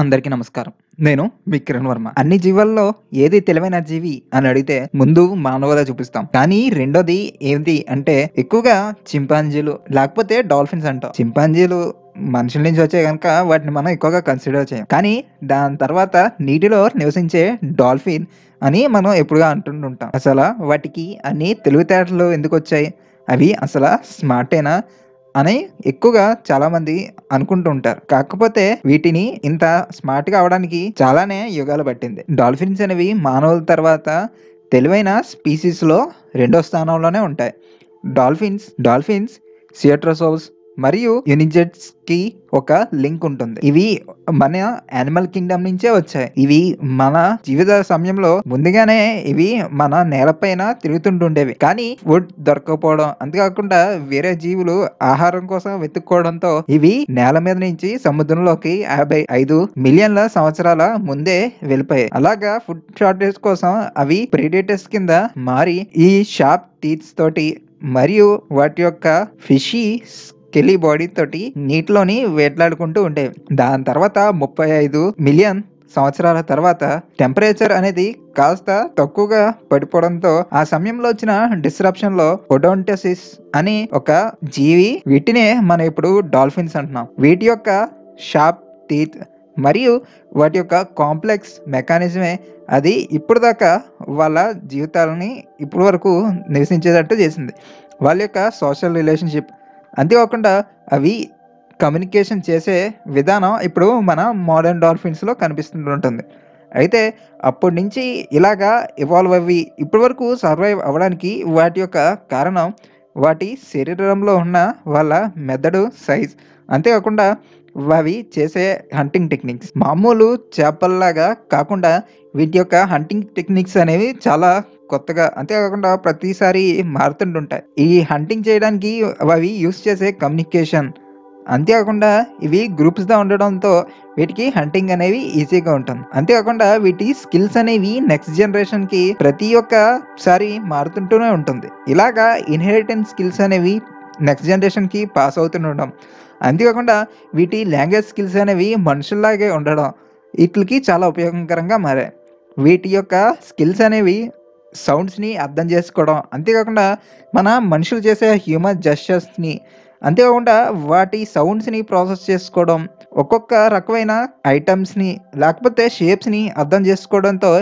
అందరికీ నమస్కారం నేను మీ కిరణ్ వర్మ అన్ని జీవాల్లో ఏది తెలివైన జీవి అని అడిగితే ముందు మానవత చూపిస్తాం కానీ రెండోది ఏంటి అంటే ఎక్కువగా చింపాంజీలు లేకపోతే డాల్ఫిన్స్ అంటాం చింపాంజీలు మనుషుల నుంచి వచ్చే కనుక వాటిని మనం ఎక్కువగా కన్సిడర్ చేయం కానీ దాని తర్వాత నీటిలో నివసించే డాల్ఫిన్ అని మనం ఎప్పుడుగా అంటుంటుంటాం అసలు వాటికి అన్ని తెలివితేటలు ఎందుకు వచ్చాయి అవి అసలు స్మార్టేనా అని ఎక్కువగా చాలామంది అనుకుంటూ ఉంటారు కాకపోతే వీటిని ఇంత స్మార్ట్గా అవడానికి చాలానే యుగాలు పట్టింది డాల్ఫిన్స్ అనేవి మానవుల తర్వాత తెలివైన స్పీసీస్లో రెండో స్థానంలోనే ఉంటాయి డాల్ఫిన్స్ డాల్ఫిన్స్ సియట్రోసోల్స్ మరియు యునిజెట్స్ కి ఒక లింక్ ఉంటుంది ఇవి మన యానిమల్ కింగ్డమ్ నుంచే వచ్చాయి ఇవి మన జీవిత సమయంలో ముందుగానే ఇవి మన నేలపైన తిరుగుతుంటుండేవి కానీ వుడ్ దొరకకపోవడం అంతేకాకుండా వేరే జీవులు ఆహారం కోసం వెతుక్కోవడంతో ఇవి నేల మీద నుంచి సముద్రంలోకి యాభై ఐదు మిలియన్ల సంవత్సరాల ముందే వెళ్ళిపోయాయి అలాగా ఫుడ్ షార్టేజ్ కోసం అవి ప్రిడేటర్స్ కింద మారి ఈ షార్ప్ టీత్స్ తోటి మరియు వాటి యొక్క ఫిషీస్ స్కెలీ బాడీ తోటి నీటిలోని వేట్లాడుకుంటూ ఉండేవి దాని తర్వాత ముప్పై ఐదు మిలియన్ సంవత్సరాల తర్వాత టెంపరేచర్ అనేది కాస్త తక్కువగా పడిపోవడంతో ఆ సమయంలో వచ్చిన డిస్ట్రప్షన్ లో ఒడోంటసిస్ అని ఒక జీవి వీటినే మనం ఇప్పుడు డాల్ఫిన్స్ అంటున్నాం వీటి యొక్క షార్ప్ టీత్ మరియు వాటి యొక్క కాంప్లెక్స్ మెకానిజమే అది ఇప్పుడు దాకా వాళ్ళ జీవితాలని ఇప్పటి వరకు నివసించేటట్టు చేసింది వాళ్ళ యొక్క సోషల్ రిలేషన్షిప్ అంతేకాకుండా అవి కమ్యూనికేషన్ చేసే విధానం ఇప్పుడు మన మోడర్న్ డాల్ఫిన్స్లో కనిపిస్తుంటుంది అయితే అప్పటి నుంచి ఇలాగా ఇవాల్వ్ అవి ఇప్పటి వరకు సర్వైవ్ అవ్వడానికి వాటి యొక్క కారణం వాటి శరీరంలో ఉన్న వాళ్ళ మెదడు సైజ్ అంతేకాకుండా అవి చేసే హంటింగ్ టెక్నిక్స్ మామూలు చేపల్లాగా కాకుండా వీటి యొక్క హంటింగ్ టెక్నిక్స్ అనేవి చాలా కొత్తగా అంతేకాకుండా ప్రతిసారి మారుతుంటుంటాయి ఈ హంటింగ్ చేయడానికి అవి యూస్ చేసే కమ్యూనికేషన్ అంతేకాకుండా ఇవి గ్రూప్స్గా ఉండడంతో వీటికి హంటింగ్ అనేవి ఈజీగా ఉంటుంది అంతేకాకుండా వీటి స్కిల్స్ అనేవి నెక్స్ట్ జనరేషన్కి ప్రతి ఒక్కసారి మారుతుంటూనే ఉంటుంది ఇలాగా ఇన్హెరిటెన్స్ స్కిల్స్ అనేవి నెక్స్ట్ జనరేషన్కి పాస్ అవుతుండడం అంతేకాకుండా వీటి లాంగ్వేజ్ స్కిల్స్ అనేవి మనుషుల్లాగే ఉండడం వీటికి చాలా ఉపయోగకరంగా మారాయి వీటి యొక్క స్కిల్స్ అనేవి సౌండ్స్ని అర్థం చేసుకోవడం అంతేకాకుండా మన మనుషులు చేసే హ్యూమన్ జస్టర్స్ని అంతేకాకుండా వాటి సౌండ్స్ని ప్రాసెస్ చేసుకోవడం ఒక్కొక్క రకమైన ఐటమ్స్ని లేకపోతే షేప్స్ని అర్థం చేసుకోవడంతో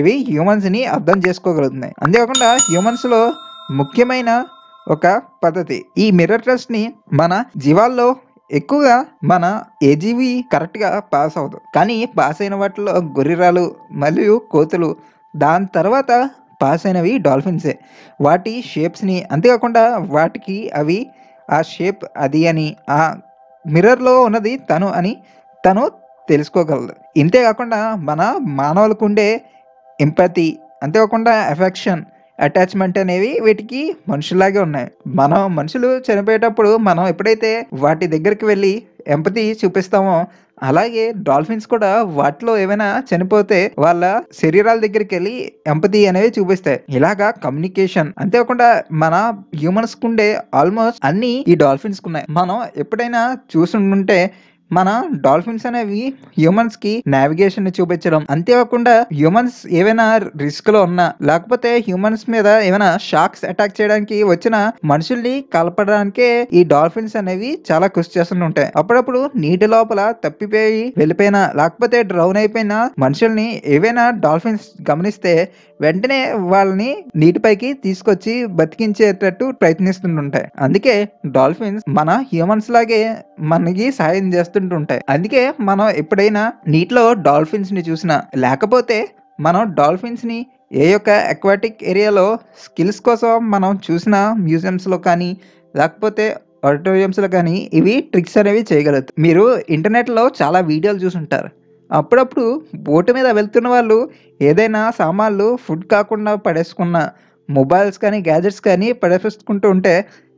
ఇవి హ్యూమన్స్ని అర్థం చేసుకోగలుగుతున్నాయి అంతేకాకుండా హ్యూమన్స్లో ముఖ్యమైన ఒక పద్ధతి ఈ మిర్రర్ టెస్ట్ని మన జీవాల్లో ఎక్కువగా మన ఏజీవి కరెక్ట్గా పాస్ అవుతుంది కానీ పాస్ అయిన వాటిలో గొర్రెరాలు మరియు కోతులు దాని తర్వాత పాస్ అయినవి డాల్ఫిన్సే వాటి షేప్స్ని అంతేకాకుండా వాటికి అవి ఆ షేప్ అది అని ఆ మిర్రర్లో ఉన్నది తను అని తను తెలుసుకోగలదు ఇంతేకాకుండా మన మానవులకు ఉండే ఎంపతి అంతేకాకుండా ఎఫెక్షన్ అటాచ్మెంట్ అనేవి వీటికి మనుషులాగే ఉన్నాయి మనం మనుషులు చనిపోయేటప్పుడు మనం ఎప్పుడైతే వాటి దగ్గరికి వెళ్ళి ఎంపతి చూపిస్తామో అలాగే డాల్ఫిన్స్ కూడా వాటిలో ఏమైనా చనిపోతే వాళ్ళ శరీరాల దగ్గరికి వెళ్ళి ఎంపతి అనేవి చూపిస్తాయి ఇలాగా కమ్యూనికేషన్ అంతేకాకుండా మన హ్యూమన్స్ కుండే ఆల్మోస్ట్ అన్ని ఈ డాల్ఫిన్స్ ఉన్నాయి మనం ఎప్పుడైనా చూసుకుంటే మన డాల్ఫిన్స్ అనేవి హ్యూమన్స్ కి నావిగేషన్ ని చూపించడం అంతేకాకుండా హ్యూమన్స్ ఏవైనా రిస్క్ లో ఉన్నా లేకపోతే హ్యూమన్స్ మీద ఏమైనా షాక్స్ అటాక్ చేయడానికి వచ్చిన మనుషుల్ని కలపడానికే ఈ డాల్ఫిన్స్ అనేవి చాలా కృషి చేస్తుంటాయి అప్పుడప్పుడు నీటి లోపల తప్పిపోయి వెళ్ళిపోయినా లేకపోతే డ్రౌన్ అయిపోయిన మనుషుల్ని ఏవైనా డాల్ఫిన్స్ గమనిస్తే వెంటనే వాళ్ళని నీటిపైకి తీసుకొచ్చి బతికించేటట్టు ప్రయత్నిస్తుంటుంటాయి అందుకే డాల్ఫిన్స్ మన హ్యూమన్స్ లాగే మనకి సహాయం చేస్తూ ఉంటాయి అందుకే మనం ఎప్పుడైనా నీటిలో డాల్ఫిన్స్ ని చూసినా లేకపోతే మనం డాల్ఫిన్స్ ని ఏ యొక్క అక్వాటిక్ ఏరియాలో స్కిల్స్ కోసం మనం చూసిన మ్యూజియంస్లో కానీ లేకపోతే ఆడిటోరియంస్లో కానీ ఇవి ట్రిక్స్ అనేవి చేయగలదు మీరు ఇంటర్నెట్లో చాలా వీడియోలు చూసుంటారు అప్పుడప్పుడు బోటు మీద వెళ్తున్న వాళ్ళు ఏదైనా సామాన్లు ఫుడ్ కాకుండా పడేసుకున్న మొబైల్స్ కానీ గ్యాజెట్స్ కానీ పడేసుకుంటూ ఉంటే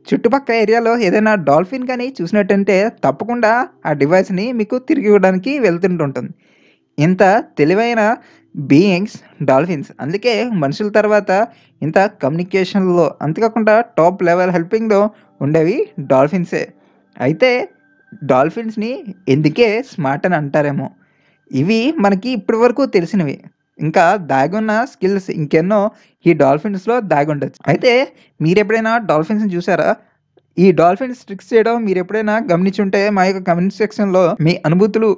చుట్టుపక్కల ఏరియాలో ఏదైనా డాల్ఫిన్ కానీ చూసినట్టంటే తప్పకుండా ఆ డివైస్ని మీకు తిరిగి ఇవ్వడానికి వెళ్తుంటుంటుంది ఇంత తెలివైన బీయింగ్స్ డాల్ఫిన్స్ అందుకే మనుషుల తర్వాత ఇంత కమ్యూనికేషన్లో అంతేకాకుండా టాప్ లెవెల్ హెల్పింగ్లో ఉండేవి డాల్ఫిన్సే అయితే డాల్ఫిన్స్ని ఎందుకే స్మార్ట్ అని అంటారేమో ఇవి మనకి ఇప్పటివరకు తెలిసినవి ఇంకా దాగున్న స్కిల్స్ ఇంకెన్నో ఈ డాల్ఫిన్స్లో దాగి ఉండొచ్చు అయితే మీరు ఎప్పుడైనా డాల్ఫిన్స్ని చూసారా ఈ డాల్ఫిన్స్ ట్రిక్స్ చేయడం మీరు ఎప్పుడైనా గమనించుంటే మా యొక్క కమెంట్ సెక్షన్లో మీ అనుభూతులు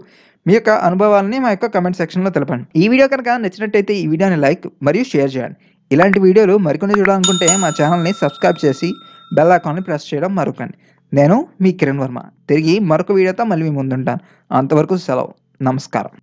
మీ యొక్క అనుభవాలని మా యొక్క కమెంట్ సెక్షన్లో తెలపండి ఈ వీడియో కనుక నచ్చినట్టయితే ఈ వీడియోని లైక్ మరియు షేర్ చేయండి ఇలాంటి వీడియోలు మరికొన్ని చూడాలనుకుంటే మా ఛానల్ని సబ్స్క్రైబ్ చేసి బెల్ ఐకాన్ని ప్రెస్ చేయడం మరొకండి నేను మీ కిరణ్ వర్మ తిరిగి మరొక వీడియోతో మళ్ళీ మీ ముందుంటాను అంతవరకు సెలవు నమస్కారం